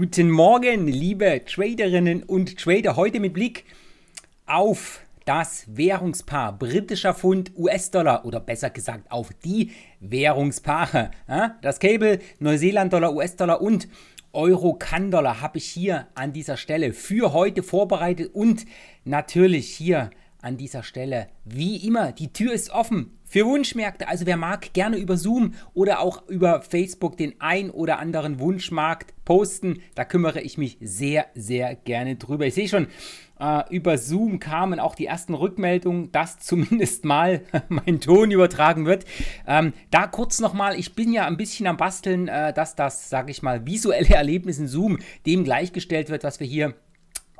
Guten Morgen, liebe Traderinnen und Trader. Heute mit Blick auf das Währungspaar britischer Pfund US-Dollar oder besser gesagt auf die Währungspaare. Das Cable Neuseeland-Dollar, US-Dollar und Euro-Kann-Dollar habe ich hier an dieser Stelle für heute vorbereitet und natürlich hier an dieser Stelle wie immer die Tür ist offen für Wunschmärkte. Also wer mag, gerne über Zoom oder auch über Facebook den ein oder anderen Wunschmarkt posten. Da kümmere ich mich sehr, sehr gerne drüber. Ich sehe schon, äh, über Zoom kamen auch die ersten Rückmeldungen, dass zumindest mal mein Ton übertragen wird. Ähm, da kurz nochmal, ich bin ja ein bisschen am Basteln, äh, dass das, sage ich mal, visuelle Erlebnis in Zoom dem gleichgestellt wird, was wir hier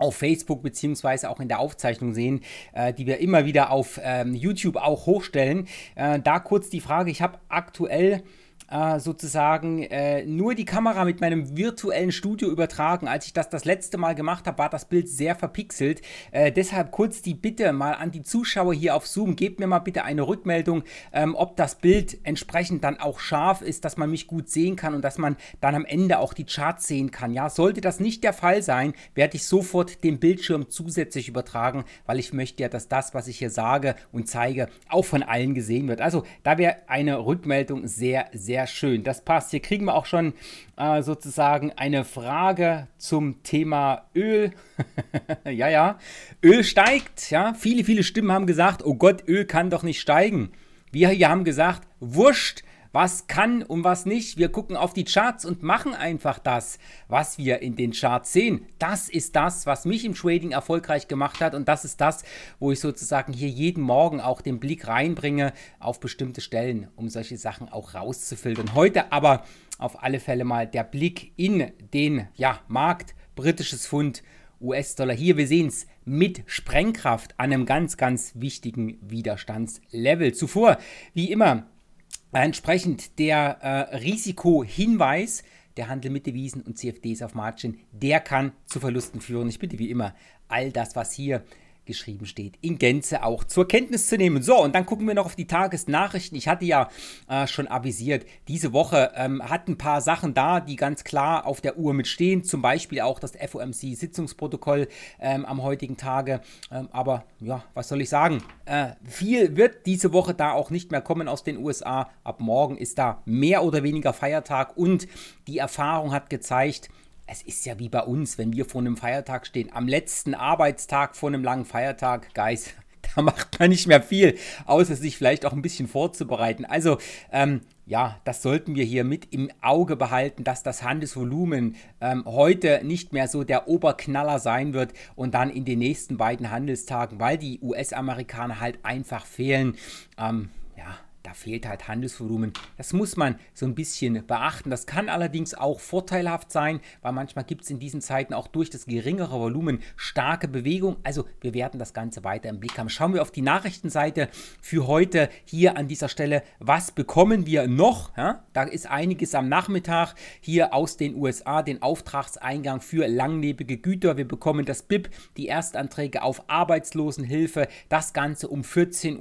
auf Facebook beziehungsweise auch in der Aufzeichnung sehen, äh, die wir immer wieder auf ähm, YouTube auch hochstellen. Äh, da kurz die Frage, ich habe aktuell äh, sozusagen äh, nur die Kamera mit meinem virtuellen Studio übertragen. Als ich das das letzte Mal gemacht habe, war das Bild sehr verpixelt. Äh, deshalb kurz die Bitte mal an die Zuschauer hier auf Zoom, gebt mir mal bitte eine Rückmeldung, ähm, ob das Bild entsprechend dann auch scharf ist, dass man mich gut sehen kann und dass man dann am Ende auch die Charts sehen kann. Ja, sollte das nicht der Fall sein, werde ich sofort den Bildschirm zusätzlich übertragen, weil ich möchte ja, dass das, was ich hier sage und zeige, auch von allen gesehen wird. Also da wäre eine Rückmeldung sehr, sehr sehr schön. Das passt. Hier kriegen wir auch schon äh, sozusagen eine Frage zum Thema Öl. ja, ja. Öl steigt. Ja, viele, viele Stimmen haben gesagt, oh Gott, Öl kann doch nicht steigen. Wir hier haben gesagt, wurscht, was kann und was nicht. Wir gucken auf die Charts und machen einfach das, was wir in den Charts sehen. Das ist das, was mich im Trading erfolgreich gemacht hat und das ist das, wo ich sozusagen hier jeden Morgen auch den Blick reinbringe auf bestimmte Stellen, um solche Sachen auch rauszufiltern. Heute aber auf alle Fälle mal der Blick in den ja, Markt, britisches Pfund, US-Dollar. Hier, wir sehen es mit Sprengkraft an einem ganz, ganz wichtigen Widerstandslevel. Zuvor, wie immer, Entsprechend der äh, Risikohinweis, der Handel mit Devisen und CFDs auf Margin, der kann zu Verlusten führen. Ich bitte wie immer all das, was hier geschrieben steht, in Gänze auch zur Kenntnis zu nehmen. So, und dann gucken wir noch auf die Tagesnachrichten. Ich hatte ja äh, schon avisiert, diese Woche ähm, hat ein paar Sachen da, die ganz klar auf der Uhr mitstehen. Zum Beispiel auch das FOMC-Sitzungsprotokoll ähm, am heutigen Tage. Ähm, aber ja, was soll ich sagen? Äh, viel wird diese Woche da auch nicht mehr kommen aus den USA. Ab morgen ist da mehr oder weniger Feiertag und die Erfahrung hat gezeigt, es ist ja wie bei uns, wenn wir vor einem Feiertag stehen, am letzten Arbeitstag vor einem langen Feiertag, Guys, da macht man nicht mehr viel, außer sich vielleicht auch ein bisschen vorzubereiten. Also ähm, ja, das sollten wir hier mit im Auge behalten, dass das Handelsvolumen ähm, heute nicht mehr so der Oberknaller sein wird und dann in den nächsten beiden Handelstagen, weil die US-Amerikaner halt einfach fehlen. Ähm, da fehlt halt Handelsvolumen. Das muss man so ein bisschen beachten. Das kann allerdings auch vorteilhaft sein, weil manchmal gibt es in diesen Zeiten auch durch das geringere Volumen starke Bewegung. Also wir werden das Ganze weiter im Blick haben. Schauen wir auf die Nachrichtenseite für heute hier an dieser Stelle. Was bekommen wir noch? Ja, da ist einiges am Nachmittag hier aus den USA, den Auftragseingang für langlebige Güter. Wir bekommen das BIP, die Erstanträge auf Arbeitslosenhilfe. Das Ganze um 14.30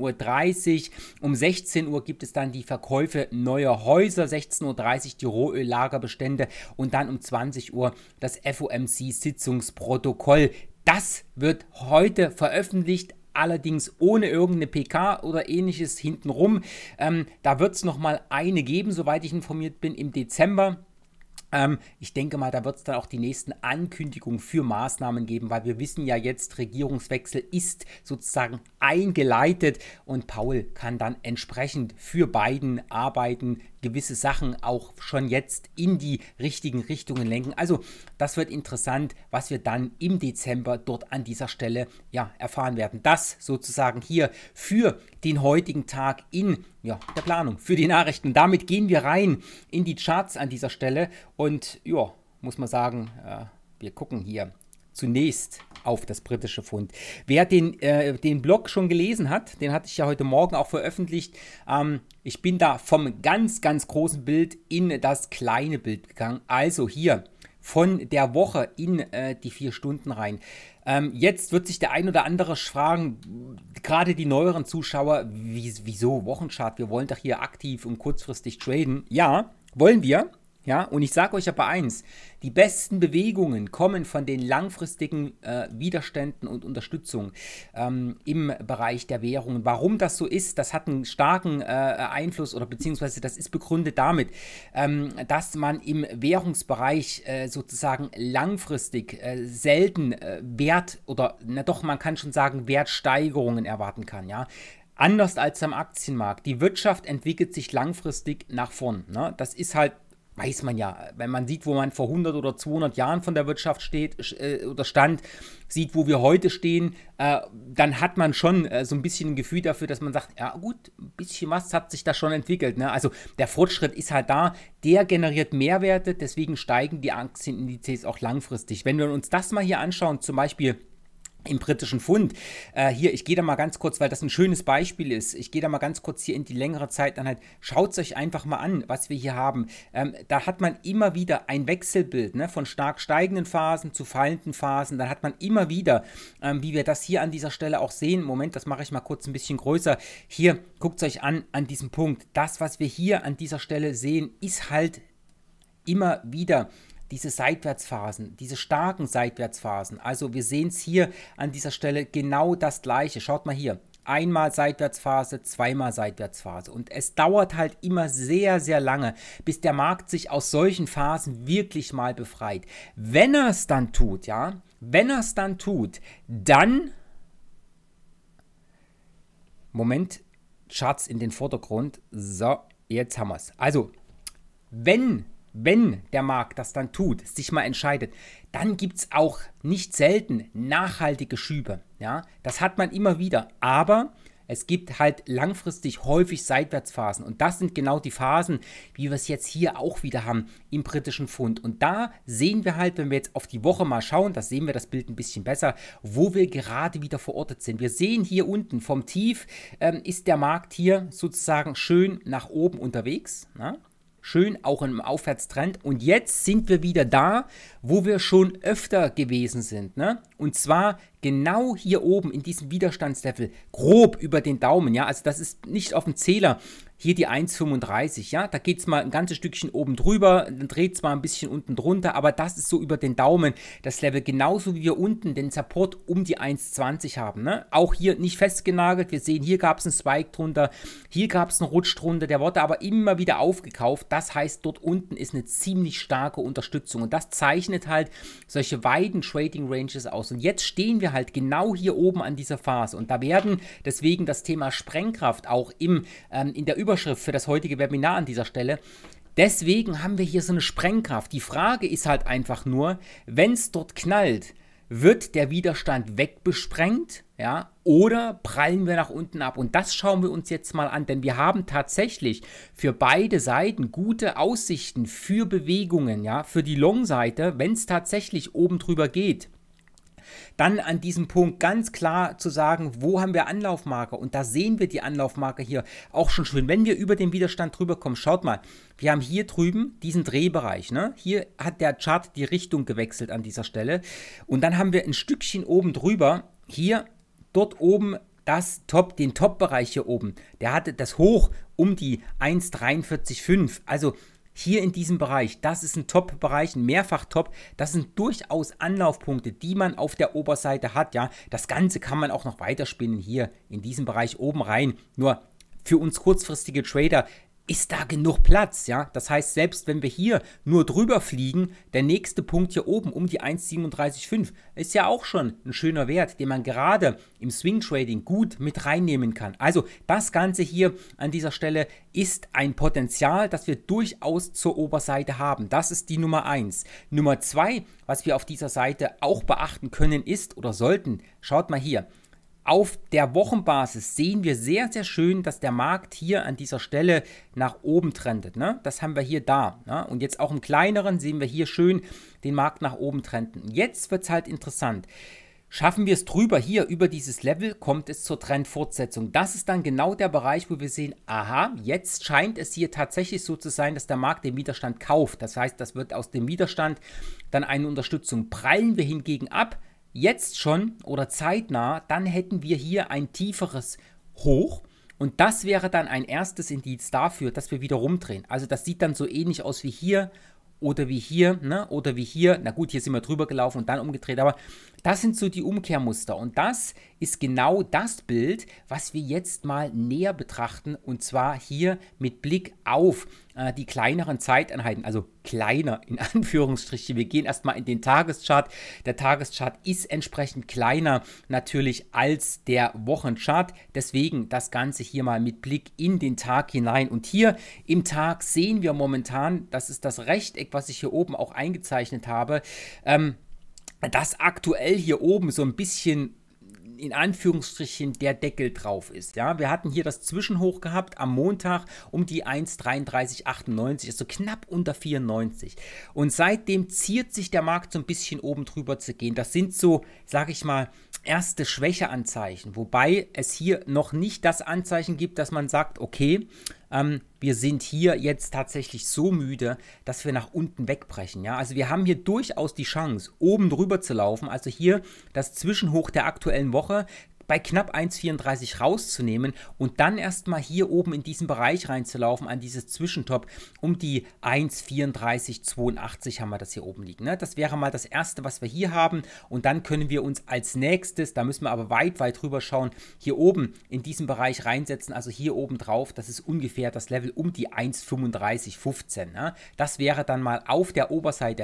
Uhr, um 16 Uhr. Uhr gibt es dann die Verkäufe neuer Häuser, 16.30 Uhr die Rohöllagerbestände und dann um 20 Uhr das FOMC-Sitzungsprotokoll. Das wird heute veröffentlicht, allerdings ohne irgendeine PK oder ähnliches hintenrum. Ähm, da wird es nochmal eine geben, soweit ich informiert bin, im Dezember. Ähm, ich denke mal, da wird es dann auch die nächsten Ankündigungen für Maßnahmen geben, weil wir wissen ja jetzt, Regierungswechsel ist sozusagen eingeleitet und Paul kann dann entsprechend für beiden arbeiten, gewisse Sachen auch schon jetzt in die richtigen Richtungen lenken. Also das wird interessant, was wir dann im Dezember dort an dieser Stelle ja erfahren werden. Das sozusagen hier für den heutigen Tag in ja, der Planung für die Nachrichten. Damit gehen wir rein in die Charts an dieser Stelle und ja, muss man sagen, äh, wir gucken hier zunächst auf das britische Pfund. Wer den, äh, den Blog schon gelesen hat, den hatte ich ja heute Morgen auch veröffentlicht. Ähm, ich bin da vom ganz, ganz großen Bild in das kleine Bild gegangen. Also hier von der Woche in äh, die vier Stunden rein. Ähm, jetzt wird sich der ein oder andere fragen, gerade die neueren Zuschauer, wie, wieso Wochenchart? Wir wollen doch hier aktiv und kurzfristig traden. Ja, wollen wir. Ja, und ich sage euch aber eins, die besten Bewegungen kommen von den langfristigen äh, Widerständen und Unterstützung ähm, im Bereich der Währungen. Warum das so ist, das hat einen starken äh, Einfluss oder beziehungsweise das ist begründet damit, ähm, dass man im Währungsbereich äh, sozusagen langfristig äh, selten äh, Wert oder na doch, man kann schon sagen, Wertsteigerungen erwarten kann. Ja, Anders als am Aktienmarkt. Die Wirtschaft entwickelt sich langfristig nach vorn. Ne? Das ist halt weiß man ja, wenn man sieht, wo man vor 100 oder 200 Jahren von der Wirtschaft steht äh, oder stand, sieht, wo wir heute stehen, äh, dann hat man schon äh, so ein bisschen ein Gefühl dafür, dass man sagt, ja gut, ein bisschen was hat sich da schon entwickelt. Ne? Also der Fortschritt ist halt da, der generiert Mehrwerte, deswegen steigen die Aktienindizes auch langfristig. Wenn wir uns das mal hier anschauen, zum Beispiel im britischen Fund. Äh, hier, ich gehe da mal ganz kurz, weil das ein schönes Beispiel ist. Ich gehe da mal ganz kurz hier in die längere Zeiteinheit. Halt. Schaut es euch einfach mal an, was wir hier haben. Ähm, da hat man immer wieder ein Wechselbild ne, von stark steigenden Phasen zu fallenden Phasen. Dann hat man immer wieder, ähm, wie wir das hier an dieser Stelle auch sehen. Moment, das mache ich mal kurz ein bisschen größer. Hier, guckt es euch an, an diesem Punkt. Das, was wir hier an dieser Stelle sehen, ist halt immer wieder diese Seitwärtsphasen, diese starken Seitwärtsphasen. Also wir sehen es hier an dieser Stelle genau das gleiche. Schaut mal hier. Einmal Seitwärtsphase, zweimal Seitwärtsphase. Und es dauert halt immer sehr, sehr lange, bis der Markt sich aus solchen Phasen wirklich mal befreit. Wenn er es dann tut, ja, wenn er es dann tut, dann. Moment, Charts in den Vordergrund. So, jetzt haben wir es. Also, wenn wenn der Markt das dann tut, sich mal entscheidet, dann gibt es auch nicht selten nachhaltige Schübe. Ja? Das hat man immer wieder. Aber es gibt halt langfristig häufig Seitwärtsphasen. Und das sind genau die Phasen, wie wir es jetzt hier auch wieder haben im britischen Pfund. Und da sehen wir halt, wenn wir jetzt auf die Woche mal schauen, da sehen wir das Bild ein bisschen besser, wo wir gerade wieder verortet sind. Wir sehen hier unten vom Tief ähm, ist der Markt hier sozusagen schön nach oben unterwegs. Na? schön auch im Aufwärtstrend. Und jetzt sind wir wieder da, wo wir schon öfter gewesen sind. Ne? Und zwar genau hier oben in diesem Widerstandslevel, grob über den Daumen. Ja, also das ist nicht auf dem Zähler. Hier die 1,35, ja, da geht es mal ein ganzes Stückchen oben drüber, dann dreht es mal ein bisschen unten drunter, aber das ist so über den Daumen das Level, genauso wie wir unten den Support um die 1,20 haben. Ne? Auch hier nicht festgenagelt, wir sehen, hier gab es einen Spike drunter, hier gab es einen Rutsch drunter, der wurde aber immer wieder aufgekauft, das heißt, dort unten ist eine ziemlich starke Unterstützung und das zeichnet halt solche weiten Trading Ranges aus und jetzt stehen wir halt genau hier oben an dieser Phase und da werden deswegen das Thema Sprengkraft auch im, ähm, in der Über Überschrift für das heutige Webinar an dieser Stelle. Deswegen haben wir hier so eine Sprengkraft. Die Frage ist halt einfach nur, wenn es dort knallt, wird der Widerstand wegbesprengt, ja, oder prallen wir nach unten ab? Und das schauen wir uns jetzt mal an, denn wir haben tatsächlich für beide Seiten gute Aussichten für Bewegungen, ja, für die Long-Seite, wenn es tatsächlich oben drüber geht dann an diesem Punkt ganz klar zu sagen, wo haben wir Anlaufmarke Und da sehen wir die Anlaufmarke hier auch schon schön. Wenn wir über den Widerstand drüber kommen, schaut mal, wir haben hier drüben diesen Drehbereich. Ne? Hier hat der Chart die Richtung gewechselt an dieser Stelle. Und dann haben wir ein Stückchen oben drüber, hier, dort oben das Top, den Top-Bereich hier oben, der hatte das Hoch um die 1,43,5. Also hier in diesem Bereich, das ist ein Top-Bereich, ein Mehrfach-Top, das sind durchaus Anlaufpunkte, die man auf der Oberseite hat, ja. Das Ganze kann man auch noch weiterspinnen hier in diesem Bereich oben rein. Nur für uns kurzfristige Trader ist da genug Platz, ja? Das heißt, selbst wenn wir hier nur drüber fliegen, der nächste Punkt hier oben um die 1,375 ist ja auch schon ein schöner Wert, den man gerade im Swing Trading gut mit reinnehmen kann. Also das Ganze hier an dieser Stelle ist ein Potenzial, das wir durchaus zur Oberseite haben. Das ist die Nummer 1. Nummer 2, was wir auf dieser Seite auch beachten können, ist oder sollten, schaut mal hier, auf der Wochenbasis sehen wir sehr, sehr schön, dass der Markt hier an dieser Stelle nach oben trendet. Ne? Das haben wir hier da. Ne? Und jetzt auch im kleineren sehen wir hier schön den Markt nach oben trenden. Jetzt wird es halt interessant. Schaffen wir es drüber hier, über dieses Level, kommt es zur Trendfortsetzung. Das ist dann genau der Bereich, wo wir sehen, aha, jetzt scheint es hier tatsächlich so zu sein, dass der Markt den Widerstand kauft. Das heißt, das wird aus dem Widerstand dann eine Unterstützung. Prallen wir hingegen ab, jetzt schon oder zeitnah, dann hätten wir hier ein tieferes Hoch. Und das wäre dann ein erstes Indiz dafür, dass wir wieder rumdrehen. Also das sieht dann so ähnlich aus wie hier oder wie hier, ne? oder wie hier. Na gut, hier sind wir drüber gelaufen und dann umgedreht, aber das sind so die Umkehrmuster. Und das ist genau das Bild, was wir jetzt mal näher betrachten und zwar hier mit Blick auf äh, die kleineren Zeiteinheiten, also kleiner in Anführungsstrichen. Wir gehen erstmal in den Tageschart. Der Tageschart ist entsprechend kleiner natürlich als der Wochenchart. Deswegen das Ganze hier mal mit Blick in den Tag hinein. Und hier im Tag sehen wir momentan, das ist das Rechteck, was ich hier oben auch eingezeichnet habe, ähm, dass aktuell hier oben so ein bisschen in Anführungsstrichen der Deckel drauf ist. Ja, wir hatten hier das Zwischenhoch gehabt am Montag um die 1,3398, also knapp unter 94. Und seitdem ziert sich der Markt so ein bisschen oben drüber zu gehen. Das sind so, sage ich mal, erste Schwächeanzeichen, wobei es hier noch nicht das Anzeichen gibt, dass man sagt, okay, ähm, wir sind hier jetzt tatsächlich so müde, dass wir nach unten wegbrechen. Ja? Also wir haben hier durchaus die Chance, oben drüber zu laufen. Also hier das Zwischenhoch der aktuellen Woche bei knapp 1,34 rauszunehmen und dann erstmal hier oben in diesen Bereich reinzulaufen, an dieses Zwischentop. Um die 1,3482 haben wir das hier oben liegen. Ne? Das wäre mal das erste, was wir hier haben. Und dann können wir uns als nächstes, da müssen wir aber weit, weit rüber schauen, hier oben in diesen Bereich reinsetzen. Also hier oben drauf, das ist ungefähr das Level um die 1,3515. Ne? Das wäre dann mal auf der Oberseite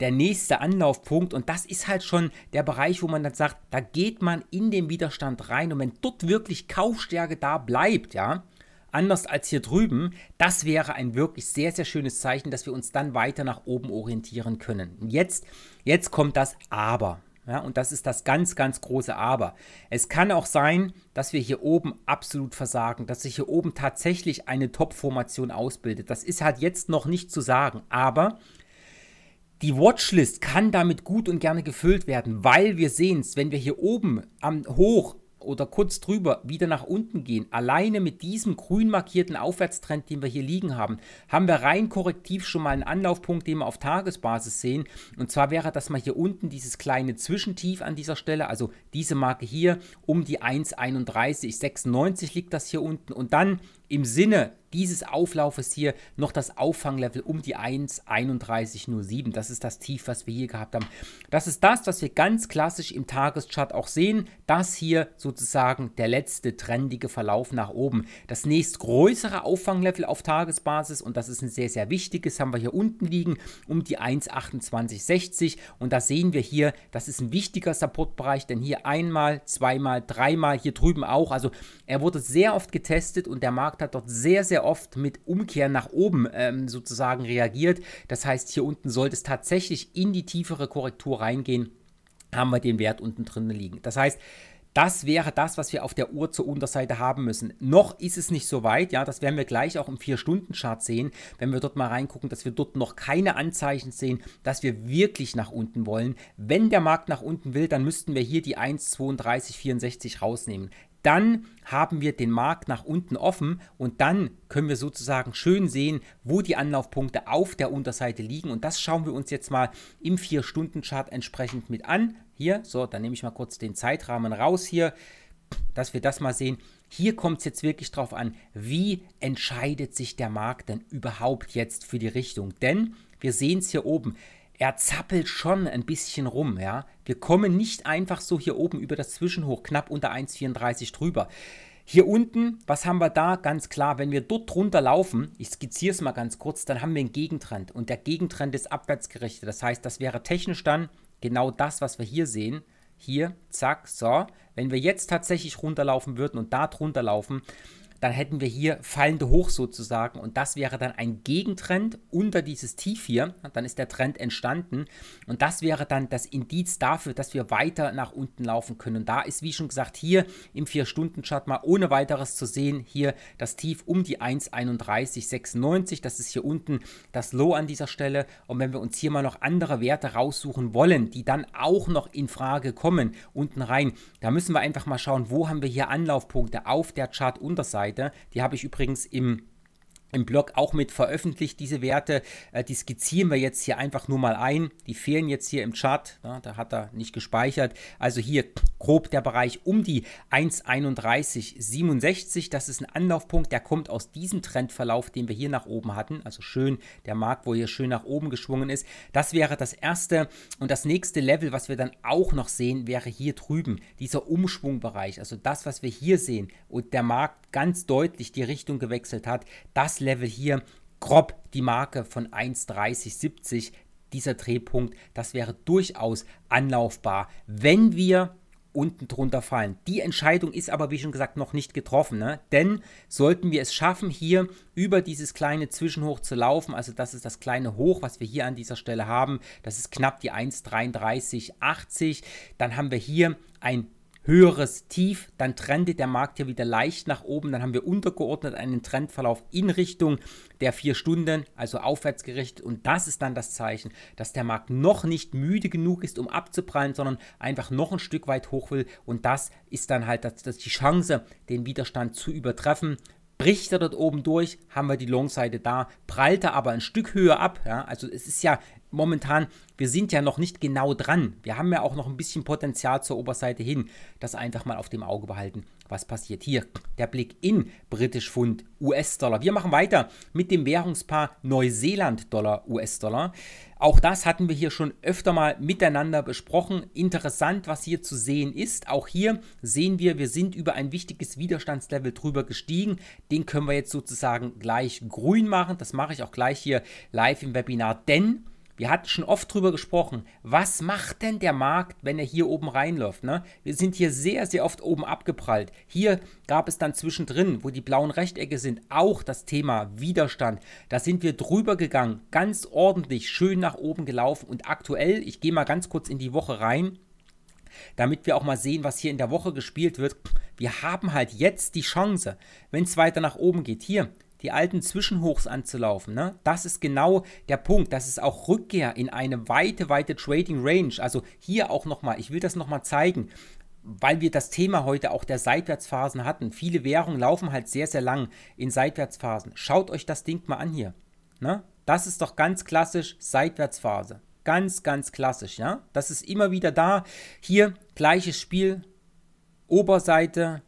der nächste Anlaufpunkt und das ist halt schon der Bereich, wo man dann sagt, da geht man in den Widerstand rein und wenn dort wirklich Kaufstärke da bleibt, ja, anders als hier drüben, das wäre ein wirklich sehr, sehr schönes Zeichen, dass wir uns dann weiter nach oben orientieren können. jetzt, jetzt kommt das Aber. Ja, und das ist das ganz, ganz große Aber. Es kann auch sein, dass wir hier oben absolut versagen, dass sich hier oben tatsächlich eine Top-Formation ausbildet. Das ist halt jetzt noch nicht zu sagen, aber die Watchlist kann damit gut und gerne gefüllt werden, weil wir sehen es, wenn wir hier oben am Hoch oder kurz drüber wieder nach unten gehen, alleine mit diesem grün markierten Aufwärtstrend, den wir hier liegen haben, haben wir rein korrektiv schon mal einen Anlaufpunkt, den wir auf Tagesbasis sehen. Und zwar wäre das mal hier unten dieses kleine Zwischentief an dieser Stelle, also diese Marke hier um die 1,3196 liegt das hier unten und dann im Sinne dieses Auflaufes hier noch das Auffanglevel um die 1,3107. Das ist das Tief, was wir hier gehabt haben. Das ist das, was wir ganz klassisch im Tageschart auch sehen. Das hier sozusagen der letzte trendige Verlauf nach oben. Das nächstgrößere Auffanglevel auf Tagesbasis und das ist ein sehr, sehr wichtiges, haben wir hier unten liegen um die 1,2860 und da sehen wir hier, das ist ein wichtiger Supportbereich, denn hier einmal, zweimal, dreimal, hier drüben auch. Also er wurde sehr oft getestet und der Markt gemacht hat, dort sehr, sehr oft mit Umkehr nach oben ähm, sozusagen reagiert. Das heißt, hier unten sollte es tatsächlich in die tiefere Korrektur reingehen, haben wir den Wert unten drin liegen. Das heißt, das wäre das, was wir auf der Uhr zur Unterseite haben müssen. Noch ist es nicht so weit, ja, das werden wir gleich auch im 4-Stunden-Chart sehen, wenn wir dort mal reingucken, dass wir dort noch keine Anzeichen sehen, dass wir wirklich nach unten wollen. Wenn der Markt nach unten will, dann müssten wir hier die 1,3264 rausnehmen dann haben wir den Markt nach unten offen und dann können wir sozusagen schön sehen, wo die Anlaufpunkte auf der Unterseite liegen. Und das schauen wir uns jetzt mal im 4-Stunden-Chart entsprechend mit an. Hier, so, dann nehme ich mal kurz den Zeitrahmen raus hier, dass wir das mal sehen. Hier kommt es jetzt wirklich drauf an, wie entscheidet sich der Markt denn überhaupt jetzt für die Richtung. Denn wir sehen es hier oben er zappelt schon ein bisschen rum, ja. Wir kommen nicht einfach so hier oben über das Zwischenhoch, knapp unter 1,34 drüber. Hier unten, was haben wir da? Ganz klar, wenn wir dort drunter laufen, ich skizziere es mal ganz kurz, dann haben wir einen Gegentrend und der Gegentrend ist abwärtsgerichtet. Das heißt, das wäre technisch dann genau das, was wir hier sehen. Hier, zack, so. Wenn wir jetzt tatsächlich runterlaufen würden und da drunter laufen, dann hätten wir hier fallende Hoch sozusagen und das wäre dann ein Gegentrend unter dieses Tief hier. Dann ist der Trend entstanden und das wäre dann das Indiz dafür, dass wir weiter nach unten laufen können. Und da ist, wie schon gesagt, hier im 4-Stunden-Chart mal ohne weiteres zu sehen, hier das Tief um die 1,3196. Das ist hier unten das Low an dieser Stelle. Und wenn wir uns hier mal noch andere Werte raussuchen wollen, die dann auch noch in Frage kommen, unten rein, da müssen wir einfach mal schauen, wo haben wir hier Anlaufpunkte auf der Chart-Unterseite weiter. Die habe ich übrigens im im Blog auch mit veröffentlicht, diese Werte. Äh, die skizzieren wir jetzt hier einfach nur mal ein. Die fehlen jetzt hier im Chart. Ne? da hat er nicht gespeichert. Also hier grob der Bereich um die 1,3167. Das ist ein Anlaufpunkt, der kommt aus diesem Trendverlauf, den wir hier nach oben hatten. Also schön der Markt, wo hier schön nach oben geschwungen ist. Das wäre das erste. Und das nächste Level, was wir dann auch noch sehen, wäre hier drüben. Dieser Umschwungbereich. Also das, was wir hier sehen und der Markt ganz deutlich die Richtung gewechselt hat. Das Preislevel hier grob die Marke von 1,3070. Dieser Drehpunkt, das wäre durchaus anlaufbar, wenn wir unten drunter fallen. Die Entscheidung ist aber, wie schon gesagt, noch nicht getroffen. Ne? Denn sollten wir es schaffen, hier über dieses kleine Zwischenhoch zu laufen, also das ist das kleine Hoch, was wir hier an dieser Stelle haben, das ist knapp die 1,3380, dann haben wir hier ein höheres Tief, dann trendet der Markt hier wieder leicht nach oben, dann haben wir untergeordnet einen Trendverlauf in Richtung der vier Stunden, also aufwärts gerichtet und das ist dann das Zeichen, dass der Markt noch nicht müde genug ist, um abzuprallen, sondern einfach noch ein Stück weit hoch will und das ist dann halt das, das die Chance, den Widerstand zu übertreffen. Bricht er dort oben durch, haben wir die Long-Seite da, prallt er aber ein Stück höher ab. Ja? Also es ist ja momentan, wir sind ja noch nicht genau dran. Wir haben ja auch noch ein bisschen Potenzial zur Oberseite hin. Das einfach mal auf dem Auge behalten, was passiert hier. Der Blick in britisch Pfund, US-Dollar. Wir machen weiter mit dem Währungspaar Neuseeland-Dollar, US-Dollar. Auch das hatten wir hier schon öfter mal miteinander besprochen. Interessant, was hier zu sehen ist. Auch hier sehen wir, wir sind über ein wichtiges Widerstandslevel drüber gestiegen. Den können wir jetzt sozusagen gleich grün machen. Das mache ich auch gleich hier live im Webinar, denn wir hatten schon oft drüber gesprochen, was macht denn der Markt, wenn er hier oben reinläuft? Ne? Wir sind hier sehr, sehr oft oben abgeprallt. Hier gab es dann zwischendrin, wo die blauen Rechtecke sind, auch das Thema Widerstand. Da sind wir drüber gegangen, ganz ordentlich, schön nach oben gelaufen. Und aktuell, ich gehe mal ganz kurz in die Woche rein, damit wir auch mal sehen, was hier in der Woche gespielt wird. Wir haben halt jetzt die Chance, wenn es weiter nach oben geht. Hier, die alten Zwischenhochs anzulaufen. Ne? Das ist genau der Punkt. Das ist auch Rückkehr in eine weite, weite Trading Range. Also hier auch nochmal, ich will das nochmal zeigen, weil wir das Thema heute auch der Seitwärtsphasen hatten. Viele Währungen laufen halt sehr, sehr lang in Seitwärtsphasen. Schaut euch das Ding mal an hier. Ne? Das ist doch ganz klassisch Seitwärtsphase. Ganz, ganz klassisch, ja. Das ist immer wieder da. Hier gleiches Spiel. Oberseite,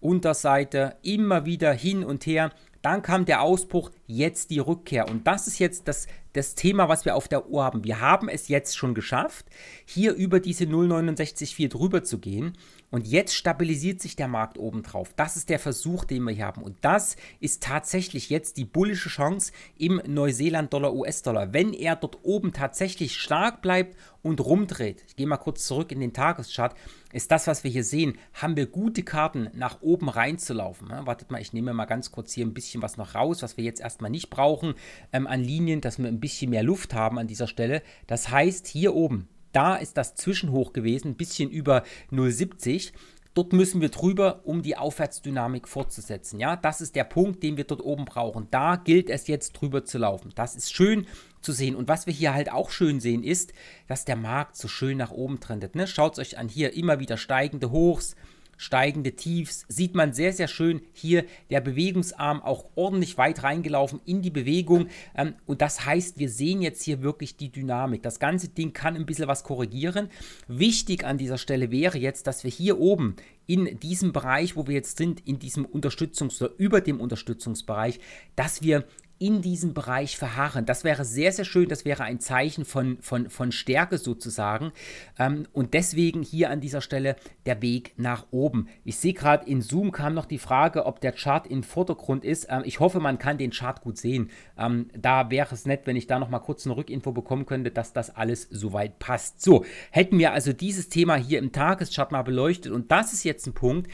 Unterseite, immer wieder hin und her. Dann kam der Ausbruch, jetzt die Rückkehr. Und das ist jetzt das, das Thema, was wir auf der Uhr haben. Wir haben es jetzt schon geschafft, hier über diese 0,694 drüber zu gehen. Und jetzt stabilisiert sich der Markt obendrauf. Das ist der Versuch, den wir hier haben. Und das ist tatsächlich jetzt die bullische Chance im Neuseeland-Dollar, US-Dollar. Wenn er dort oben tatsächlich stark bleibt und rumdreht, ich gehe mal kurz zurück in den Tageschart, ist das, was wir hier sehen, haben wir gute Karten, nach oben reinzulaufen. Ja, wartet mal, ich nehme mal ganz kurz hier ein bisschen was noch raus, was wir jetzt erstmal nicht brauchen ähm, an Linien, dass wir ein bisschen mehr Luft haben an dieser Stelle. Das heißt, hier oben, da ist das Zwischenhoch gewesen, ein bisschen über 0,70. Dort müssen wir drüber, um die Aufwärtsdynamik fortzusetzen. Ja, das ist der Punkt, den wir dort oben brauchen. Da gilt es jetzt drüber zu laufen. Das ist schön zu sehen. Und was wir hier halt auch schön sehen, ist, dass der Markt so schön nach oben trendet. Ne? Schaut es euch an. Hier immer wieder steigende Hochs, steigende Tiefs, sieht man sehr, sehr schön hier der Bewegungsarm auch ordentlich weit reingelaufen in die Bewegung. Ähm, und das heißt, wir sehen jetzt hier wirklich die Dynamik. Das ganze Ding kann ein bisschen was korrigieren. Wichtig an dieser Stelle wäre jetzt, dass wir hier oben in diesem Bereich, wo wir jetzt sind, in diesem Unterstützungs- oder über dem Unterstützungsbereich, dass wir in diesem Bereich verharren. Das wäre sehr, sehr schön. Das wäre ein Zeichen von, von, von Stärke sozusagen. Ähm, und deswegen hier an dieser Stelle der Weg nach oben. Ich sehe gerade in Zoom kam noch die Frage, ob der Chart im Vordergrund ist. Ähm, ich hoffe, man kann den Chart gut sehen. Ähm, da wäre es nett, wenn ich da noch mal kurz eine Rückinfo bekommen könnte, dass das alles soweit passt. So, hätten wir also dieses Thema hier im Tageschart mal beleuchtet. Und das ist jetzt ein Punkt,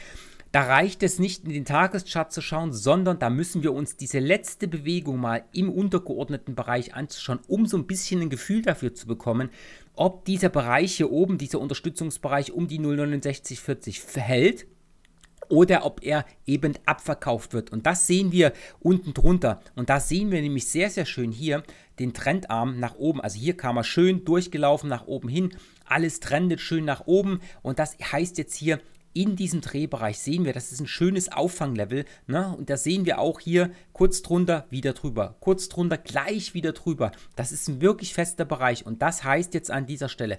da reicht es nicht, in den Tageschart zu schauen, sondern da müssen wir uns diese letzte Bewegung mal im untergeordneten Bereich anzuschauen, um so ein bisschen ein Gefühl dafür zu bekommen, ob dieser Bereich hier oben, dieser Unterstützungsbereich um die 0,6940 verhält oder ob er eben abverkauft wird. Und das sehen wir unten drunter. Und da sehen wir nämlich sehr, sehr schön hier den Trendarm nach oben. Also hier kam er schön durchgelaufen nach oben hin. Alles trendet schön nach oben. Und das heißt jetzt hier, in diesem Drehbereich sehen wir, das ist ein schönes Auffanglevel. Ne? Und da sehen wir auch hier kurz drunter wieder drüber, kurz drunter gleich wieder drüber. Das ist ein wirklich fester Bereich. Und das heißt jetzt an dieser Stelle,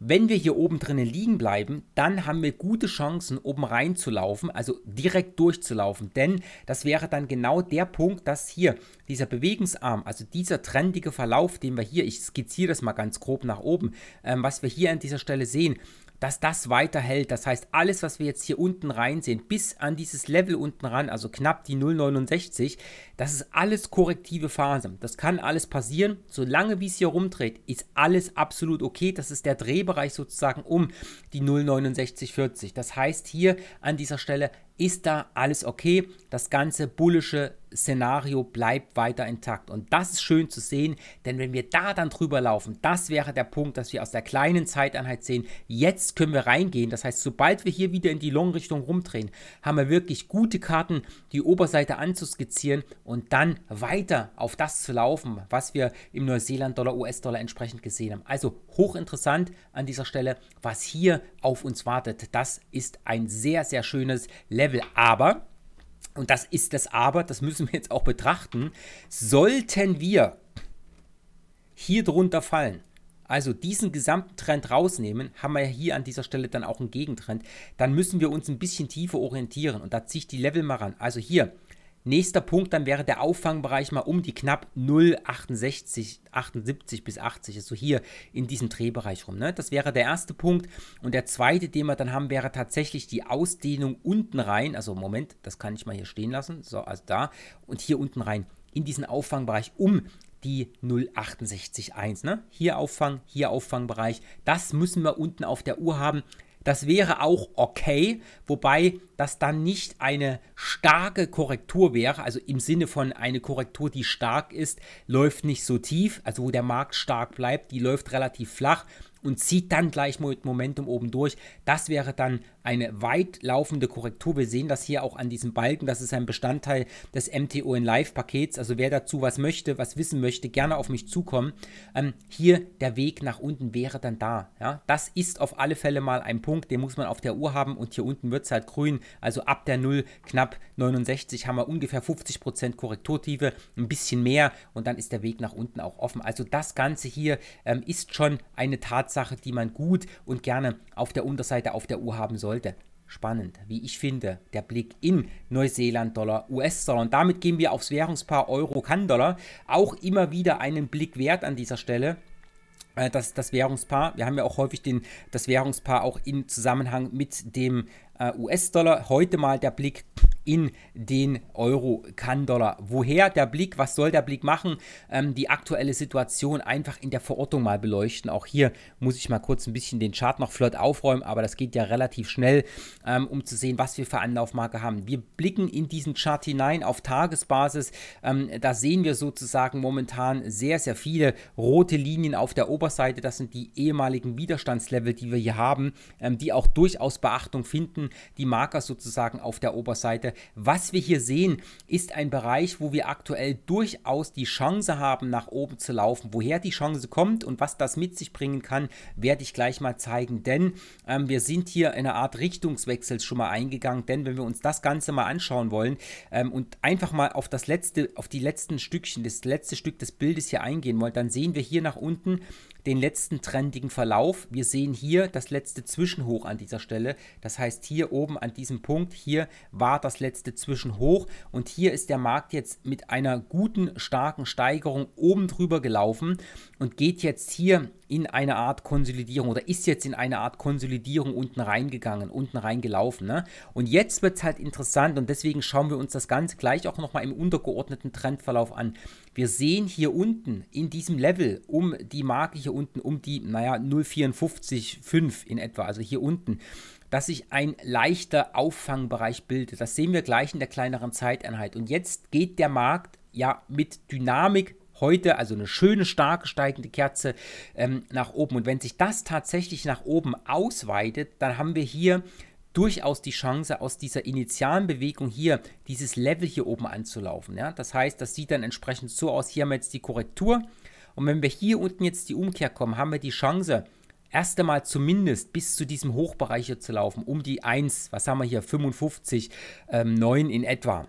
wenn wir hier oben drinnen liegen bleiben, dann haben wir gute Chancen, oben rein zu laufen, also direkt durchzulaufen. Denn das wäre dann genau der Punkt, dass hier dieser Bewegungsarm, also dieser trendige Verlauf, den wir hier, ich skizziere das mal ganz grob nach oben, ähm, was wir hier an dieser Stelle sehen, dass das weiterhält. Das heißt, alles, was wir jetzt hier unten rein sehen, bis an dieses Level unten ran, also knapp die 0,69, das ist alles korrektive Phase. Das kann alles passieren. Solange wie es hier rumdreht, ist alles absolut okay. Das ist der Drehbereich sozusagen um die 0,6940. Das heißt, hier an dieser Stelle ist da alles okay. Das ganze bullische Szenario bleibt weiter intakt. Und das ist schön zu sehen, denn wenn wir da dann drüber laufen, das wäre der Punkt, dass wir aus der kleinen Zeiteinheit sehen, jetzt können wir reingehen. Das heißt, sobald wir hier wieder in die Long-Richtung rumdrehen, haben wir wirklich gute Karten, die Oberseite anzuskizzieren und dann weiter auf das zu laufen, was wir im Neuseeland-Dollar, US-Dollar entsprechend gesehen haben. Also hochinteressant an dieser Stelle, was hier auf uns wartet. Das ist ein sehr, sehr schönes Level. Aber und das ist das Aber, das müssen wir jetzt auch betrachten, sollten wir hier drunter fallen, also diesen gesamten Trend rausnehmen, haben wir ja hier an dieser Stelle dann auch einen Gegentrend, dann müssen wir uns ein bisschen tiefer orientieren und da ziehe ich die Level mal ran. Also hier Nächster Punkt dann wäre der Auffangbereich mal um die knapp 0,68, 78 bis 80, also hier in diesem Drehbereich rum. Ne? Das wäre der erste Punkt. Und der zweite, den wir dann haben, wäre tatsächlich die Ausdehnung unten rein. Also Moment, das kann ich mal hier stehen lassen. So, also da und hier unten rein in diesen Auffangbereich um die 0,681. Ne? Hier Auffang, hier Auffangbereich. Das müssen wir unten auf der Uhr haben, das wäre auch okay, wobei das dann nicht eine starke Korrektur wäre, also im Sinne von eine Korrektur, die stark ist, läuft nicht so tief, also wo der Markt stark bleibt, die läuft relativ flach und zieht dann gleich mit Momentum oben durch. Das wäre dann eine weit laufende Korrektur. Wir sehen das hier auch an diesem Balken. Das ist ein Bestandteil des MTO in Live Pakets. Also wer dazu was möchte, was wissen möchte, gerne auf mich zukommen. Ähm, hier der Weg nach unten wäre dann da. Ja? Das ist auf alle Fälle mal ein Punkt, den muss man auf der Uhr haben. Und hier unten wird es halt grün. Also ab der 0 knapp 69 haben wir ungefähr 50% Prozent Korrekturtiefe, ein bisschen mehr. Und dann ist der Weg nach unten auch offen. Also das Ganze hier ähm, ist schon eine Tatsache, die man gut und gerne auf der Unterseite auf der Uhr haben soll sollte. Spannend, wie ich finde, der Blick in Neuseeland-Dollar, US-Dollar. Und damit gehen wir aufs Währungspaar Euro-Kann-Dollar. Auch immer wieder einen Blick wert an dieser Stelle äh, das, das Währungspaar. Wir haben ja auch häufig den, das Währungspaar auch im Zusammenhang mit dem äh, US-Dollar. Heute mal der Blick in den Euro kann Dollar. Woher der Blick? Was soll der Blick machen? Ähm, die aktuelle Situation einfach in der Verortung mal beleuchten. Auch hier muss ich mal kurz ein bisschen den Chart noch flott aufräumen, aber das geht ja relativ schnell, ähm, um zu sehen, was wir für Anlaufmarke haben. Wir blicken in diesen Chart hinein auf Tagesbasis. Ähm, da sehen wir sozusagen momentan sehr, sehr viele rote Linien auf der Oberseite. Das sind die ehemaligen Widerstandslevel, die wir hier haben, ähm, die auch durchaus Beachtung finden. Die Marker sozusagen auf der Oberseite. Was wir hier sehen, ist ein Bereich, wo wir aktuell durchaus die Chance haben, nach oben zu laufen. Woher die Chance kommt und was das mit sich bringen kann, werde ich gleich mal zeigen, denn ähm, wir sind hier in einer Art Richtungswechsel schon mal eingegangen, denn wenn wir uns das Ganze mal anschauen wollen ähm, und einfach mal auf das letzte, auf die letzten Stückchen, das letzte Stück des Bildes hier eingehen wollen, dann sehen wir hier nach unten den letzten trendigen Verlauf. Wir sehen hier das letzte Zwischenhoch an dieser Stelle. Das heißt, hier oben an diesem Punkt, hier war das letzte Zwischenhoch und hier ist der Markt jetzt mit einer guten, starken Steigerung oben drüber gelaufen und geht jetzt hier in eine Art Konsolidierung oder ist jetzt in eine Art Konsolidierung unten reingegangen, unten reingelaufen. Ne? Und jetzt wird es halt interessant und deswegen schauen wir uns das Ganze gleich auch nochmal im untergeordneten Trendverlauf an. Wir sehen hier unten in diesem Level um die Marke markliche unten um die, naja, 0,54,5 in etwa, also hier unten, dass sich ein leichter Auffangbereich bildet. Das sehen wir gleich in der kleineren Zeiteinheit. Und jetzt geht der Markt ja mit Dynamik heute, also eine schöne, starke steigende Kerze ähm, nach oben. Und wenn sich das tatsächlich nach oben ausweitet, dann haben wir hier durchaus die Chance, aus dieser initialen Bewegung hier dieses Level hier oben anzulaufen. Ja? Das heißt, das sieht dann entsprechend so aus. Hier haben wir jetzt die Korrektur und wenn wir hier unten jetzt die Umkehr kommen, haben wir die Chance, erst einmal zumindest bis zu diesem Hochbereich hier zu laufen, um die 1, was haben wir hier, 55, ähm, 9 in etwa.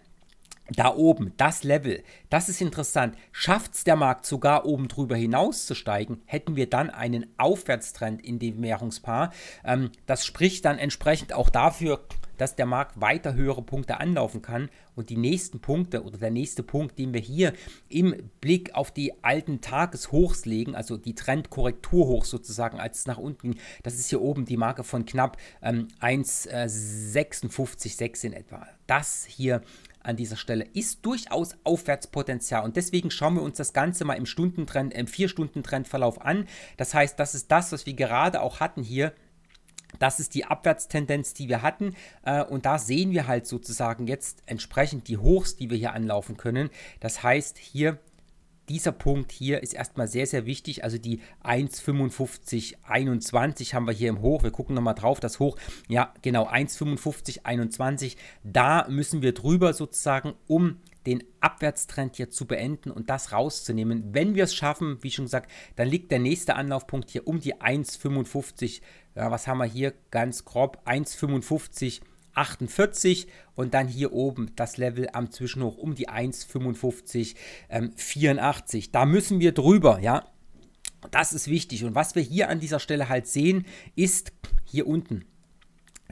Da oben, das Level, das ist interessant. Schafft es der Markt sogar oben drüber hinaus zu steigen, hätten wir dann einen Aufwärtstrend in dem Währungspaar. Ähm, das spricht dann entsprechend auch dafür, dass der Markt weiter höhere Punkte anlaufen kann und die nächsten Punkte oder der nächste Punkt, den wir hier im Blick auf die alten Tageshochs legen, also die Trendkorrekturhoch sozusagen, als es nach unten ging, das ist hier oben die Marke von knapp ähm, 1,56,6 äh, in etwa. Das hier an dieser Stelle ist durchaus Aufwärtspotenzial und deswegen schauen wir uns das Ganze mal im Stundentrend, im 4-Stunden-Trendverlauf an. Das heißt, das ist das, was wir gerade auch hatten hier das ist die Abwärtstendenz, die wir hatten. Äh, und da sehen wir halt sozusagen jetzt entsprechend die Hochs, die wir hier anlaufen können. Das heißt, hier dieser Punkt hier ist erstmal sehr, sehr wichtig. Also die 1,5521 haben wir hier im Hoch. Wir gucken nochmal drauf, das Hoch, ja genau, 1,5521. Da müssen wir drüber sozusagen, um den Abwärtstrend hier zu beenden und das rauszunehmen. Wenn wir es schaffen, wie schon gesagt, dann liegt der nächste Anlaufpunkt hier um die 1,55. Ja, was haben wir hier ganz grob? 1,55. 48 und dann hier oben das Level am Zwischenhoch um die 1,55 ähm, 84. Da müssen wir drüber, ja. Das ist wichtig. Und was wir hier an dieser Stelle halt sehen, ist hier unten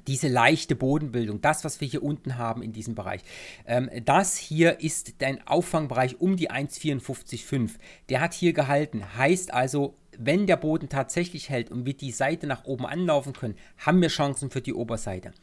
diese leichte Bodenbildung, das, was wir hier unten haben in diesem Bereich, ähm, das hier ist dein Auffangbereich um die 1,54,5. Der hat hier gehalten, heißt also, wenn der Boden tatsächlich hält und wir die Seite nach oben anlaufen können, haben wir Chancen für die Oberseite.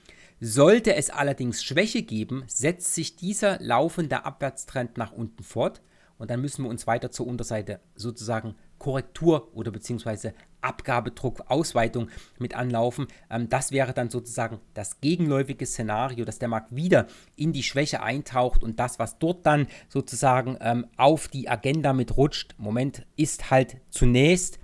Sollte es allerdings Schwäche geben, setzt sich dieser laufende Abwärtstrend nach unten fort und dann müssen wir uns weiter zur Unterseite sozusagen Korrektur oder beziehungsweise Abgabedruck, Ausweitung mit anlaufen. Ähm, das wäre dann sozusagen das gegenläufige Szenario, dass der Markt wieder in die Schwäche eintaucht und das, was dort dann sozusagen ähm, auf die Agenda mit rutscht, Moment, ist halt zunächst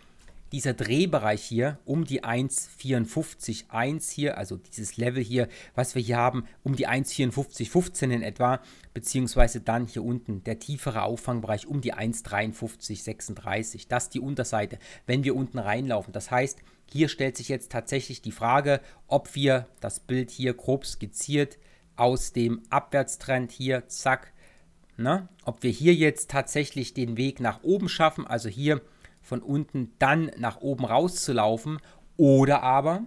dieser Drehbereich hier um die 1,54,1 hier, also dieses Level hier, was wir hier haben, um die 1,54,15 in etwa, beziehungsweise dann hier unten der tiefere Auffangbereich um die 1,53,36. Das ist die Unterseite, wenn wir unten reinlaufen. Das heißt, hier stellt sich jetzt tatsächlich die Frage, ob wir das Bild hier grob skizziert aus dem Abwärtstrend hier, zack, ne, ob wir hier jetzt tatsächlich den Weg nach oben schaffen, also hier von unten dann nach oben rauszulaufen oder aber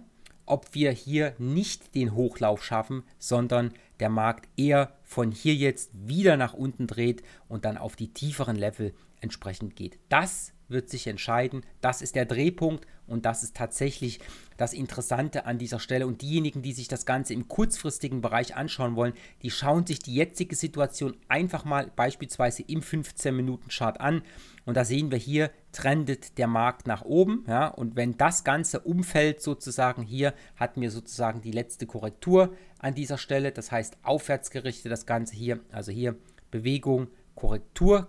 ob wir hier nicht den Hochlauf schaffen, sondern der Markt eher von hier jetzt wieder nach unten dreht und dann auf die tieferen Level entsprechend geht. Das wird sich entscheiden. Das ist der Drehpunkt und das ist tatsächlich das Interessante an dieser Stelle. Und diejenigen, die sich das Ganze im kurzfristigen Bereich anschauen wollen, die schauen sich die jetzige Situation einfach mal beispielsweise im 15-Minuten-Chart an. Und da sehen wir hier, trendet der Markt nach oben. Ja? Und wenn das Ganze umfällt, sozusagen hier, hatten wir sozusagen die letzte Korrektur an dieser Stelle. Das heißt, aufwärts gerichtet das Ganze hier. Also hier Bewegung, Korrektur.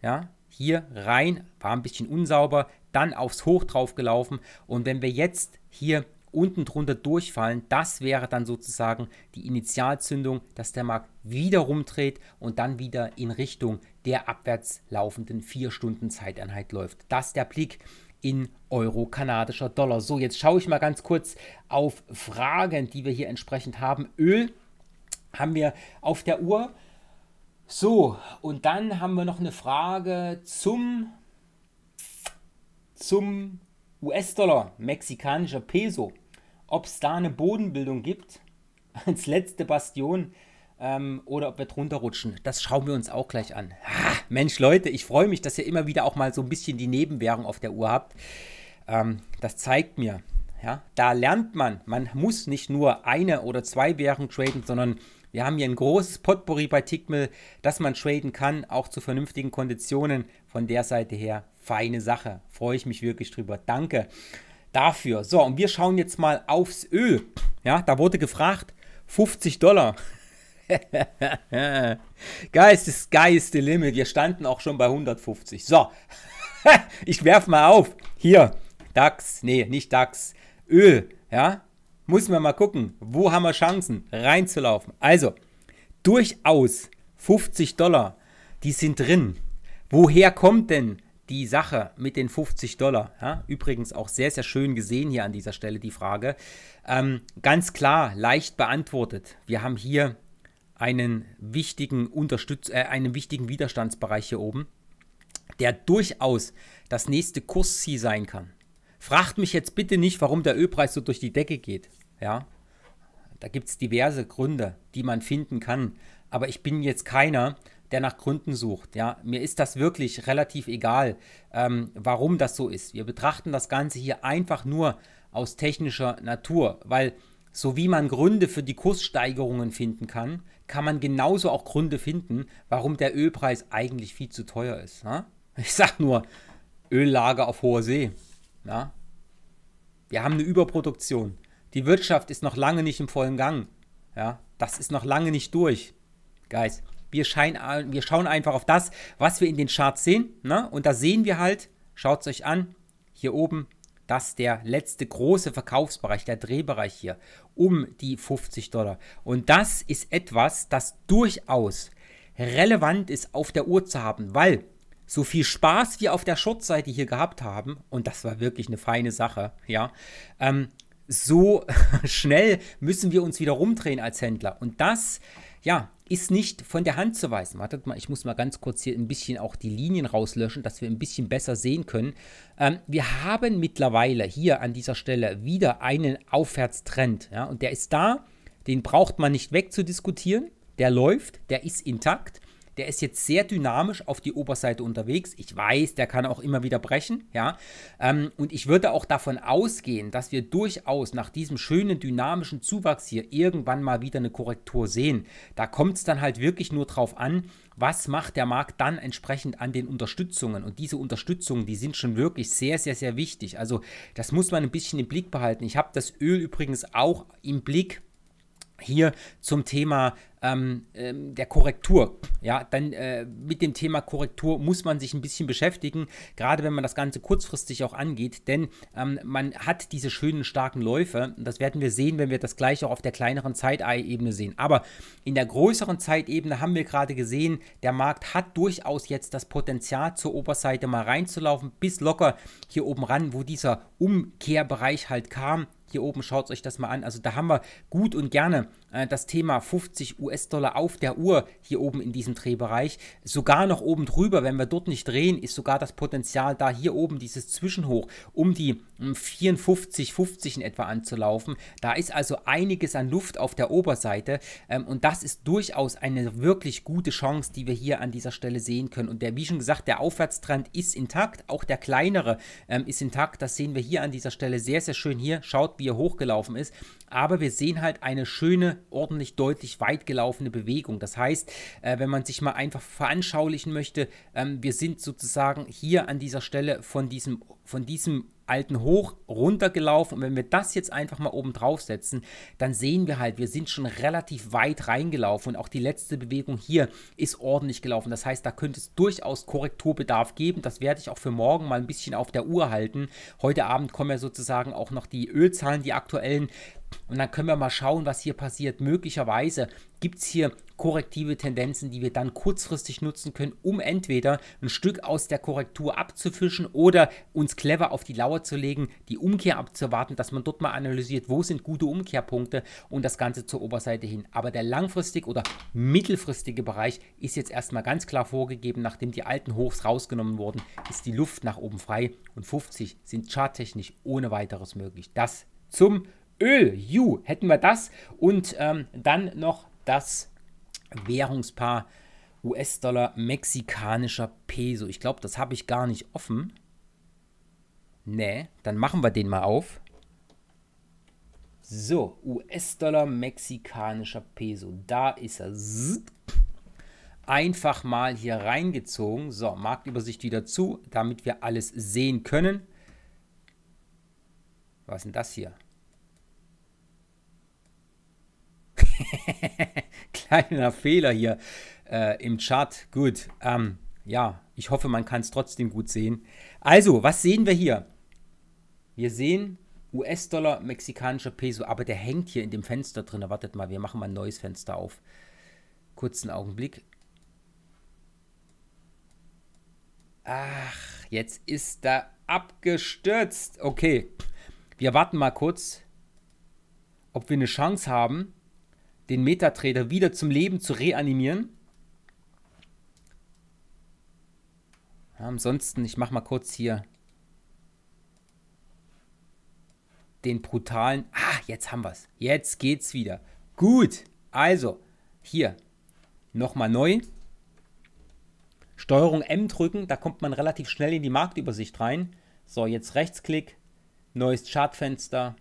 Ja, hier rein, war ein bisschen unsauber, dann aufs Hoch drauf gelaufen. Und wenn wir jetzt hier unten drunter durchfallen. Das wäre dann sozusagen die Initialzündung, dass der Markt wieder rumdreht und dann wieder in Richtung der abwärts laufenden 4 Stunden Zeiteinheit läuft. Das ist der Blick in Euro, kanadischer Dollar. So, jetzt schaue ich mal ganz kurz auf Fragen, die wir hier entsprechend haben. Öl haben wir auf der Uhr. So, und dann haben wir noch eine Frage zum, zum US-Dollar, mexikanischer Peso, ob es da eine Bodenbildung gibt als letzte Bastion ähm, oder ob wir drunter rutschen. Das schauen wir uns auch gleich an. Ha, Mensch, Leute, ich freue mich, dass ihr immer wieder auch mal so ein bisschen die Nebenwährung auf der Uhr habt. Ähm, das zeigt mir, ja, da lernt man. Man muss nicht nur eine oder zwei Währungen traden, sondern wir haben hier ein großes Potpourri bei Tickmill, das man traden kann, auch zu vernünftigen Konditionen. Von der Seite her feine Sache. Freue ich mich wirklich drüber. Danke dafür. So, und wir schauen jetzt mal aufs Öl. Ja, da wurde gefragt, 50 Dollar. Geist ist Geist Limit. Wir standen auch schon bei 150. So, ich werfe mal auf. Hier, DAX, nee, nicht DAX, Öl, ja, muss man mal gucken, wo haben wir Chancen reinzulaufen. Also, durchaus 50 Dollar, die sind drin. Woher kommt denn die Sache mit den 50 Dollar. Ja? Übrigens auch sehr, sehr schön gesehen hier an dieser Stelle die Frage. Ähm, ganz klar, leicht beantwortet. Wir haben hier einen wichtigen, Unterstütz äh, einen wichtigen Widerstandsbereich hier oben, der durchaus das nächste Kursziel sein kann. Fragt mich jetzt bitte nicht, warum der Ölpreis so durch die Decke geht. Ja, da gibt es diverse Gründe, die man finden kann. Aber ich bin jetzt keiner, der nach Gründen sucht. Ja, mir ist das wirklich relativ egal, ähm, warum das so ist. Wir betrachten das Ganze hier einfach nur aus technischer Natur, weil so wie man Gründe für die Kurssteigerungen finden kann, kann man genauso auch Gründe finden, warum der Ölpreis eigentlich viel zu teuer ist. Ja? Ich sag nur, Öllager auf hoher See. Ja? Wir haben eine Überproduktion. Die Wirtschaft ist noch lange nicht im vollen Gang. Ja, das ist noch lange nicht durch. Guys, wir, schein, wir schauen einfach auf das, was wir in den Charts sehen. Ne? Und da sehen wir halt, schaut es euch an, hier oben, dass der letzte große Verkaufsbereich, der Drehbereich hier, um die 50 Dollar. Und das ist etwas, das durchaus relevant ist, auf der Uhr zu haben, weil so viel Spaß wir auf der Shortseite hier gehabt haben, und das war wirklich eine feine Sache, ja, ähm, so schnell müssen wir uns wieder rumdrehen als Händler. Und das, ja, ist nicht von der Hand zu weisen. Wartet mal, ich muss mal ganz kurz hier ein bisschen auch die Linien rauslöschen, dass wir ein bisschen besser sehen können. Ähm, wir haben mittlerweile hier an dieser Stelle wieder einen Aufwärtstrend. Ja, und der ist da, den braucht man nicht wegzudiskutieren. Der läuft, der ist intakt. Der ist jetzt sehr dynamisch auf die Oberseite unterwegs. Ich weiß, der kann auch immer wieder brechen, ja. Ähm, und ich würde auch davon ausgehen, dass wir durchaus nach diesem schönen dynamischen Zuwachs hier irgendwann mal wieder eine Korrektur sehen. Da kommt es dann halt wirklich nur drauf an, was macht der Markt dann entsprechend an den Unterstützungen? Und diese Unterstützungen, die sind schon wirklich sehr, sehr, sehr wichtig. Also das muss man ein bisschen im Blick behalten. Ich habe das Öl übrigens auch im Blick hier zum Thema ähm, ähm, der Korrektur. Ja, dann äh, mit dem Thema Korrektur muss man sich ein bisschen beschäftigen, gerade wenn man das Ganze kurzfristig auch angeht, denn ähm, man hat diese schönen starken Läufe. Das werden wir sehen, wenn wir das gleich auch auf der kleineren Zeitebene sehen. Aber in der größeren Zeitebene haben wir gerade gesehen, der Markt hat durchaus jetzt das Potenzial, zur Oberseite mal reinzulaufen, bis locker hier oben ran, wo dieser Umkehrbereich halt kam. Hier oben schaut euch das mal an. Also da haben wir gut und gerne äh, das Thema 50 US-Dollar auf der Uhr hier oben in diesem Drehbereich. Sogar noch oben drüber, wenn wir dort nicht drehen, ist sogar das Potenzial da hier oben dieses Zwischenhoch um die 54, hm, 50 in etwa anzulaufen. Da ist also einiges an Luft auf der Oberseite ähm, und das ist durchaus eine wirklich gute Chance, die wir hier an dieser Stelle sehen können. Und der, wie schon gesagt, der Aufwärtstrend ist intakt, auch der kleinere ähm, ist intakt. Das sehen wir hier an dieser Stelle sehr, sehr schön hier. Schaut, wie er hochgelaufen ist. Aber wir sehen halt eine schöne ordentlich, deutlich weit gelaufene Bewegung. Das heißt, äh, wenn man sich mal einfach veranschaulichen möchte, ähm, wir sind sozusagen hier an dieser Stelle von diesem, von diesem alten Hoch runtergelaufen. Und wenn wir das jetzt einfach mal oben drauf setzen, dann sehen wir halt, wir sind schon relativ weit reingelaufen. Und auch die letzte Bewegung hier ist ordentlich gelaufen. Das heißt, da könnte es durchaus Korrekturbedarf geben. Das werde ich auch für morgen mal ein bisschen auf der Uhr halten. Heute Abend kommen ja sozusagen auch noch die Ölzahlen, die aktuellen. Und dann können wir mal schauen, was hier passiert. Möglicherweise gibt es hier korrektive Tendenzen, die wir dann kurzfristig nutzen können, um entweder ein Stück aus der Korrektur abzufischen oder uns clever auf die Lauer zu legen, die Umkehr abzuwarten, dass man dort mal analysiert, wo sind gute Umkehrpunkte und das Ganze zur Oberseite hin. Aber der langfristig oder mittelfristige Bereich ist jetzt erstmal ganz klar vorgegeben, nachdem die alten Hochs rausgenommen wurden, ist die Luft nach oben frei und 50 sind charttechnisch ohne weiteres möglich. Das zum Öl, Ju, hätten wir das und ähm, dann noch das Währungspaar US-Dollar, mexikanischer Peso. Ich glaube, das habe ich gar nicht offen. Nee, dann machen wir den mal auf. So, US-Dollar, mexikanischer Peso. Da ist er. Einfach mal hier reingezogen. So, Marktübersicht wieder zu, damit wir alles sehen können. Was ist denn das hier? Kleiner Fehler hier äh, im Chart. Gut, ähm, ja, ich hoffe, man kann es trotzdem gut sehen. Also, was sehen wir hier? Wir sehen US-Dollar, mexikanischer Peso, aber der hängt hier in dem Fenster drin. Wartet mal, wir machen mal ein neues Fenster auf. Kurzen Augenblick. Ach, jetzt ist er abgestürzt. Okay, wir warten mal kurz, ob wir eine Chance haben den Metatrader wieder zum Leben zu reanimieren. Ja, ansonsten, ich mache mal kurz hier den brutalen. Ah, jetzt haben wir es. Jetzt geht's wieder. Gut. Also, hier nochmal neu. Steuerung M drücken, da kommt man relativ schnell in die Marktübersicht rein. So, jetzt Rechtsklick, neues Chartfenster,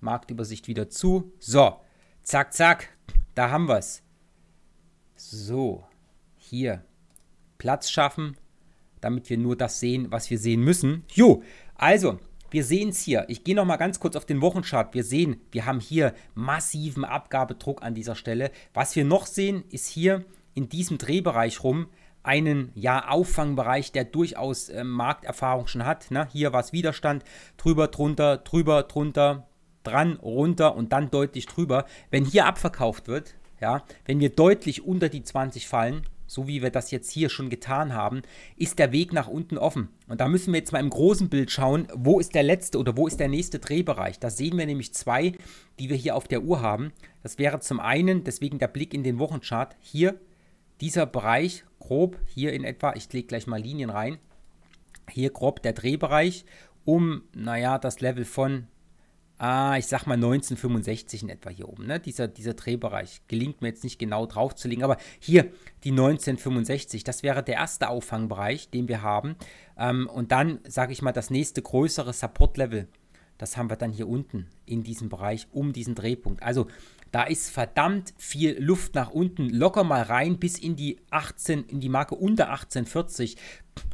Marktübersicht wieder zu. So, zack, zack, da haben wir es. So, hier Platz schaffen, damit wir nur das sehen, was wir sehen müssen. Jo, also, wir sehen es hier. Ich gehe nochmal ganz kurz auf den Wochenchart. Wir sehen, wir haben hier massiven Abgabedruck an dieser Stelle. Was wir noch sehen, ist hier in diesem Drehbereich rum einen ja, Auffangbereich, der durchaus äh, Markterfahrung schon hat. Ne? Hier war es Widerstand, drüber, drunter, drüber, drunter, dran, runter und dann deutlich drüber. Wenn hier abverkauft wird, ja, wenn wir deutlich unter die 20 fallen, so wie wir das jetzt hier schon getan haben, ist der Weg nach unten offen. Und da müssen wir jetzt mal im großen Bild schauen, wo ist der letzte oder wo ist der nächste Drehbereich. Da sehen wir nämlich zwei, die wir hier auf der Uhr haben. Das wäre zum einen, deswegen der Blick in den Wochenchart, hier dieser Bereich, grob hier in etwa, ich lege gleich mal Linien rein, hier grob der Drehbereich um, naja, das Level von ah, ich sag mal 1965 in etwa hier oben. Ne? Dieser, dieser Drehbereich gelingt mir jetzt nicht genau drauf zu legen, aber hier die 1965, das wäre der erste Auffangbereich, den wir haben. Ähm, und dann, sage ich mal, das nächste größere Support-Level, das haben wir dann hier unten in diesem Bereich um diesen Drehpunkt. Also da ist verdammt viel Luft nach unten. Locker mal rein bis in die 18, in die Marke unter 1840.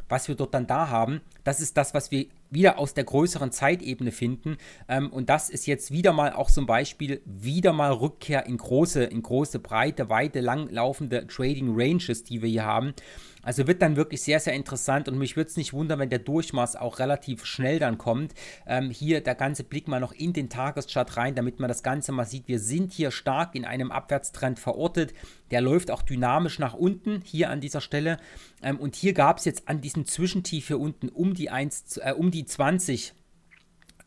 Was wir dort dann da haben, das ist das, was wir wieder aus der größeren Zeitebene finden. Ähm, und das ist jetzt wieder mal auch zum Beispiel, wieder mal Rückkehr in große, in große, breite, weite, langlaufende Trading Ranges, die wir hier haben. Also wird dann wirklich sehr, sehr interessant und mich würde es nicht wundern, wenn der Durchmaß auch relativ schnell dann kommt. Ähm, hier der ganze Blick mal noch in den Tageschart rein, damit man das Ganze mal sieht. Wir sind hier stark in einem Abwärtstrend verortet. Der läuft auch dynamisch nach unten hier an dieser Stelle. Ähm, und hier gab es jetzt an diesem Zwischentief hier unten um die, 1, äh, um die 20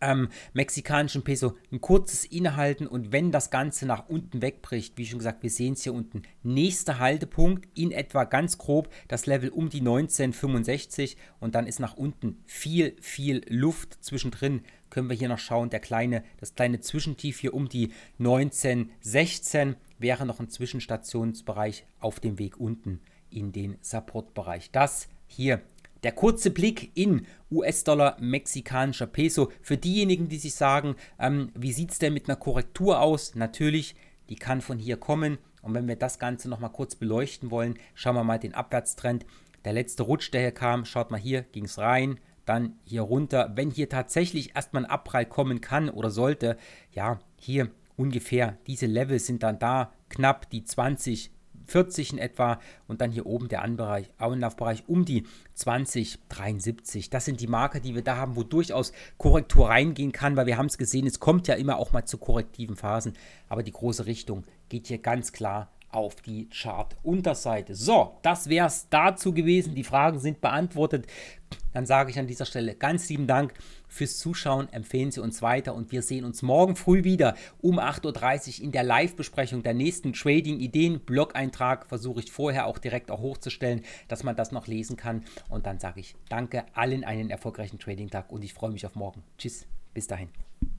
ähm, mexikanischen Peso ein kurzes Inhalten und wenn das Ganze nach unten wegbricht, wie schon gesagt, wir sehen es hier unten, nächster Haltepunkt in etwa ganz grob das Level um die 1965 und dann ist nach unten viel, viel Luft zwischendrin. Können wir hier noch schauen, der kleine, das kleine Zwischentief hier um die 1916 wäre noch ein Zwischenstationsbereich auf dem Weg unten in den Supportbereich. Das hier der kurze Blick in US-Dollar, mexikanischer Peso. Für diejenigen, die sich sagen, ähm, wie sieht es denn mit einer Korrektur aus? Natürlich, die kann von hier kommen. Und wenn wir das Ganze nochmal kurz beleuchten wollen, schauen wir mal den Abwärtstrend. Der letzte Rutsch, der hier kam, schaut mal hier, ging es rein, dann hier runter. Wenn hier tatsächlich erstmal ein Abprall kommen kann oder sollte, ja, hier ungefähr diese Level sind dann da, knapp die 20, 40 in etwa und dann hier oben der Anbereich, Anlaufbereich um die 2073. Das sind die Marker, die wir da haben, wo durchaus Korrektur reingehen kann, weil wir haben es gesehen, es kommt ja immer auch mal zu korrektiven Phasen, aber die große Richtung geht hier ganz klar auf die Chart-Unterseite. So, das wäre es dazu gewesen. Die Fragen sind beantwortet. Dann sage ich an dieser Stelle ganz lieben Dank fürs Zuschauen. Empfehlen Sie uns weiter und wir sehen uns morgen früh wieder um 8.30 Uhr in der Live-Besprechung der nächsten Trading-Ideen-Blog-Eintrag. Versuche ich vorher auch direkt auch hochzustellen, dass man das noch lesen kann. Und dann sage ich danke allen einen erfolgreichen Trading-Tag und ich freue mich auf morgen. Tschüss, bis dahin.